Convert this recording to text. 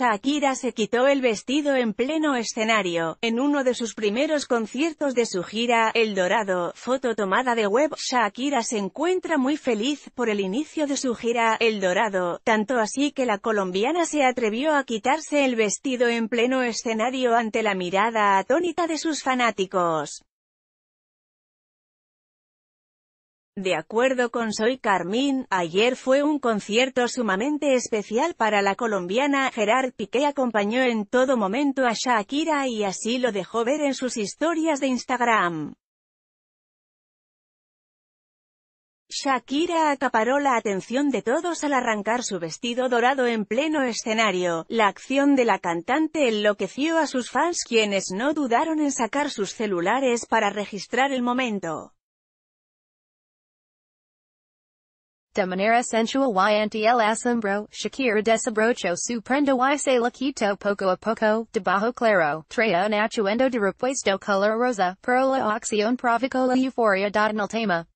Shakira se quitó el vestido en pleno escenario, en uno de sus primeros conciertos de su gira, El Dorado, foto tomada de web, Shakira se encuentra muy feliz por el inicio de su gira, El Dorado, tanto así que la colombiana se atrevió a quitarse el vestido en pleno escenario ante la mirada atónita de sus fanáticos. De acuerdo con Soy Carmín, ayer fue un concierto sumamente especial para la colombiana. Gerard Piqué acompañó en todo momento a Shakira y así lo dejó ver en sus historias de Instagram. Shakira acaparó la atención de todos al arrancar su vestido dorado en pleno escenario. La acción de la cantante enloqueció a sus fans quienes no dudaron en sacar sus celulares para registrar el momento. de maneira sensual y anti-el asombro, Shakira desabrocho su prenda y se quito poco a poco, debajo claro, trea un achuendo de repuesto color rosa, Perla la acción provoca la euforia dot en el tema.